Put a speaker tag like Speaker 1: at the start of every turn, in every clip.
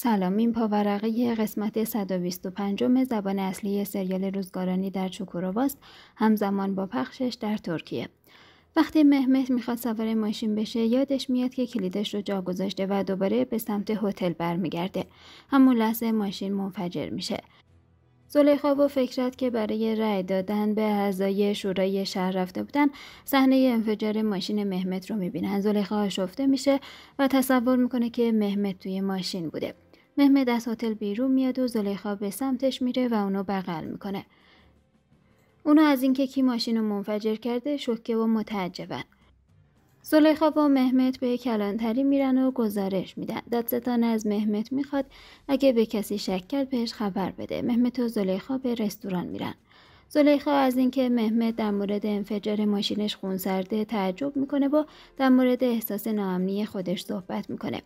Speaker 1: سلام این پاورقه قسمت 125 زبان اصلی سریال روزگارانی در چوکورواست همزمان با پخشش در ترکیه وقتی مهمت میخواد سوار ماشین بشه یادش میاد که کلیدش رو جا گذاشته و دوباره به سمت هتل برمیگرده همون لحظه ماشین منفجر میشه زلیخا و فکرت که برای رأی دادن به اعضای شورای شهر رفته بودن صحنه انفجار ماشین مهمت رو میبینن زلیخا آشفته میشه و تصور میکنه که مهمت توی ماشین بوده محمد از هتل بیرون میاد و زلیخا به سمتش میره و اونو بغل میکنه اونو از اینکه کی ماشین رو منفجر کرده شوکه و متعجبن زلیخا و مهمت به کلانتری میرن و گزارش میدن دادستان از مهمت میخواد اگه به کسی شک کرد بهش خبر بده مهمت و زلیخا به رستوران میرن زلیخا از اینکه مهمت در مورد انفجار ماشینش خونسرده تعجب میکنه و در مورد احساس ناامنی خودش صحبت میکنه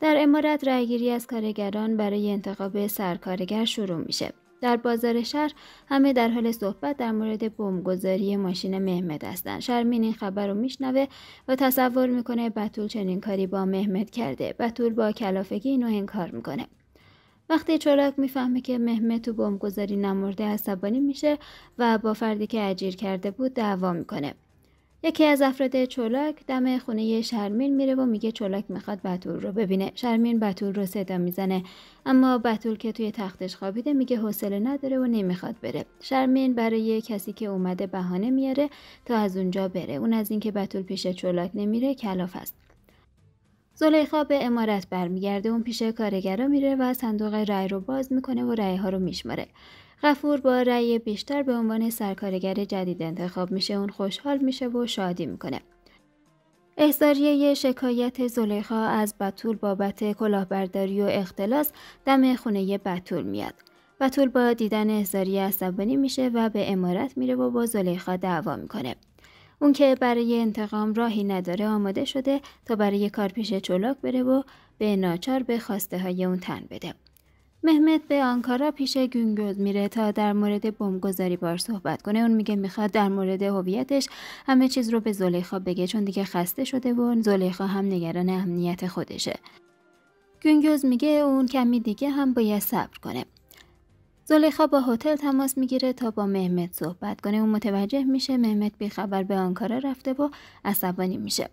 Speaker 1: در امارت رأیگیری از کارگران برای انتخاب سرکارگر شروع میشه. در بازار شهر همه در حال صحبت در مورد بمبگذاری ماشین محمد هستند شرمین این خبر رو میشنوه و تصور میکنه بتول چنین کاری با محمد کرده بتول با کلافگی اینو انکار میکنه وقتی چلاک میفهمه که مهمد تو بمبگذاری نمرده عصبانی میشه و با فردی که اجیر کرده بود دعوا میکنه یکی از افراد چولاک دم خونه شرمین میره و میگه چولاک میخواد بتول رو ببینه شرمین بتول رو صدا میزنه اما بتول که توی تختش خوابیده میگه حوصله نداره و نمیخواد بره شرمین برای کسی که اومده بهانه میاره تا از اونجا بره اون از اینکه بتول پیش چولاک نمیره کلاف است زلیخا به امارت برمیگرده اون پیش کارگرا میره و صندوق رأی رو باز میکنه و رأی ها رو میشماره غفور با رأی بیشتر به عنوان سرکارگر جدید انتخاب میشه اون خوشحال میشه و شادی میکنه احضاریه شکایت زلیخا از بتول بابت کلاهبرداری و اختلاس دم خونه بتول میاد بتول با دیدن احضاریه عصبانی میشه و به امارت میره و با زلیخا دعوا میکنه اون که برای انتقام راهی نداره آماده شده تا برای کار پیش چولاک بره و به ناچار به خواسته های اون تن بده. محمد به آنکارا پیش گنگوز میره تا در مورد بمبگذاری بار صحبت کنه اون میگه میخواد در مورد هویتش همه چیز رو به زلیخا بگه چون دیگه خسته شده و زلیخا هم نگران امنیت خودشه گونگوز میگه اون کمی دیگه هم باید صبر کنه زلیخا با هتل تماس میگیره تا با مهمت صحبت کنه و متوجه میشه مهمت بیخبر به آنکارا رفته و عصبانی میشه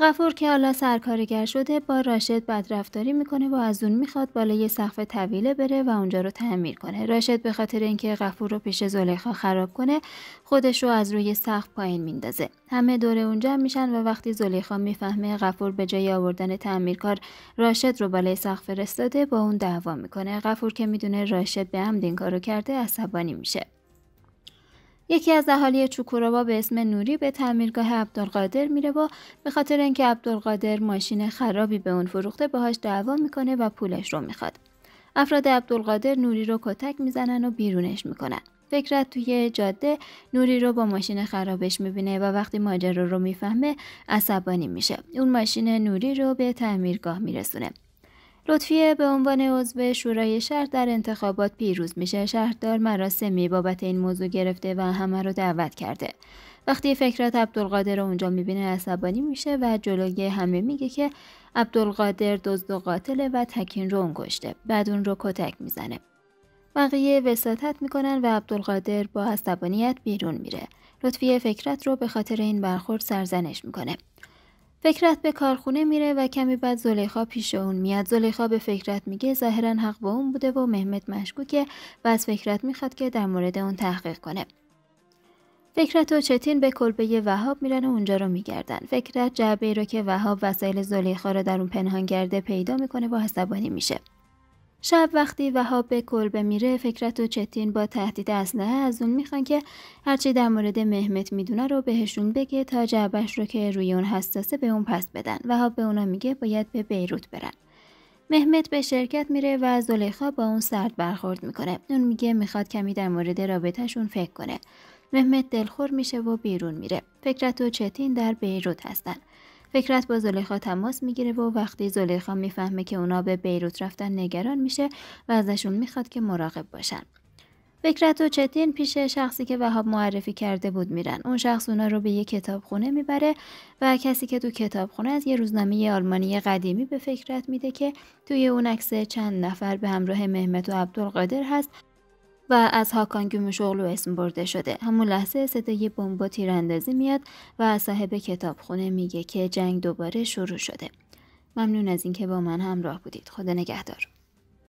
Speaker 1: غفور که حالا سرکارگر شده با راشد بدرفتاری میکنه و از اون میخواد بالای سقف طویله بره و اونجا رو تعمیر کنه راشد به خاطر اینکه غفور رو پیش زلیخا خراب کنه خودش رو از روی سقف پایین میندازه همه دوره اونجا میشن و وقتی زلیخا میفهمه غفور به جای آوردن تعمیرکار راشد رو بالای سقف فرستاده با اون دعوا میکنه غفور که میدونه راشد به عمد این کارو کرده عصبانی میشه یکی از اهالی چوکوروا به اسم نوری به تعمیرگاه عبدالقادر میره و به خاطر اینکه عبدالقادر ماشین خرابی به اون فروخته باهاش دعوا میکنه و پولش رو میخواد افراد عبدالقادر نوری رو کتک میزنن و بیرونش میکنن فکرت توی جاده نوری رو با ماشین خرابش میبینه و وقتی ماجرا رو میفهمه عصبانی میشه اون ماشین نوری رو به تعمیرگاه میرسونه لطفیه به عنوان عضو شورای شهر در انتخابات پیروز میشه شهردار مراسمی بابت این موضوع گرفته و همه رو دعوت کرده وقتی فکرت عبدالقادر رو اونجا میبینه عصبانی میشه و جلوی همه میگه که عبدالقادر دزد و قاتله و تکین رو کشته بعد اون رو کتک میزنه بقیه وساطت میکنن و عبدالقادر با عصبانیت بیرون میره لطفیه فکرت رو به خاطر این برخورد سرزنش میکنه فکرت به کارخونه میره و کمی بعد زلیخا پیش اون میاد زلیخا به فکرت میگه ظاهرا حق با اون بوده و مهمت مشکوکه و از فکرت میخواد که در مورد اون تحقیق کنه فکرت و چتین به کلبه وهاب میرن و اونجا رو میگردن فکرت جعبه رو که وهاب وسایل زلیخا رو در اون پنهان کرده پیدا میکنه و عصبانی میشه شب وقتی وهاب به کلبه میره فکرت و چتین با تهدید اسلحه از اون میخوان که هرچی در مورد مهمت میدونه رو بهشون بگه تا جعبش رو که روی اون حساسه به اون پس بدن وهاب به اونا میگه باید به بیروت برن مهمت به شرکت میره و زلیخا با اون سرد برخورد میکنه اون میگه میخواد کمی در مورد رابطهشون فکر کنه مهمت دلخور میشه و بیرون میره فکرت و چتین در بیروت هستن فکرت با زلیخا تماس میگیره و وقتی زلیخا میفهمه که اونا به بیروت رفتن نگران میشه و ازشون میخواد که مراقب باشن فکرت و چتین پیش شخصی که وهاب معرفی کرده بود میرن اون شخص اونا رو به یه کتابخونه میبره و کسی که تو کتابخونه از یه روزنامه آلمانی قدیمی به فکرت میده که توی اون عکس چند نفر به همراه مهمت و عبدالقادر هست و از هاکان گومشوغلو اسم برده شده همون لحظه صدای بمب تیراندازی میاد و صاحب کتابخونه میگه که جنگ دوباره شروع شده ممنون از اینکه با من همراه بودید خدا نگهدار